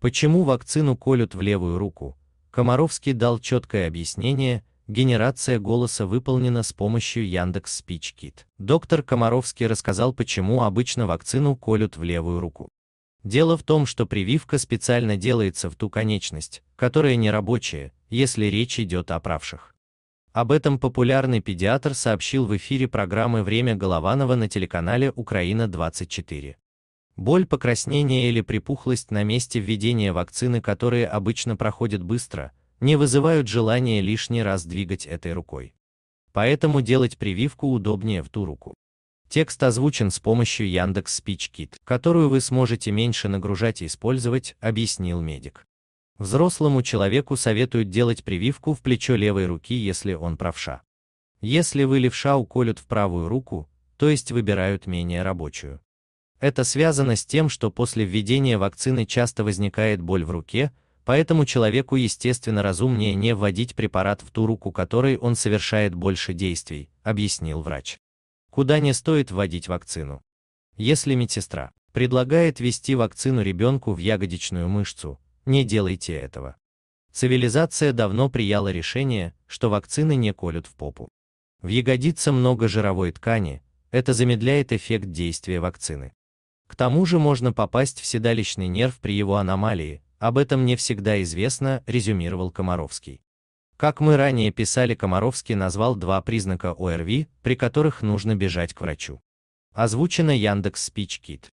Почему вакцину колют в левую руку? Комаровский дал четкое объяснение, генерация голоса выполнена с помощью Яндекс Спичкит. Доктор Комаровский рассказал, почему обычно вакцину колют в левую руку. Дело в том, что прививка специально делается в ту конечность, которая не рабочая, если речь идет о правших. Об этом популярный педиатр сообщил в эфире программы «Время Голованова» на телеканале «Украина-24». Боль, покраснение или припухлость на месте введения вакцины, которые обычно проходят быстро, не вызывают желания лишний раз двигать этой рукой. Поэтому делать прививку удобнее в ту руку. Текст озвучен с помощью Яндекс Спичкит, которую вы сможете меньше нагружать и использовать, объяснил медик. Взрослому человеку советуют делать прививку в плечо левой руки, если он правша. Если вы левша, уколют в правую руку, то есть выбирают менее рабочую. Это связано с тем, что после введения вакцины часто возникает боль в руке, поэтому человеку естественно разумнее не вводить препарат в ту руку, которой он совершает больше действий, объяснил врач. Куда не стоит вводить вакцину? Если медсестра предлагает ввести вакцину ребенку в ягодичную мышцу, не делайте этого. Цивилизация давно прияла решение, что вакцины не колют в попу. В ягодице много жировой ткани, это замедляет эффект действия вакцины. К тому же можно попасть в седалищный нерв при его аномалии, об этом не всегда известно, резюмировал Комаровский. Как мы ранее писали, Комаровский назвал два признака ОРВИ, при которых нужно бежать к врачу. Озвучено Яндекс Спичкит.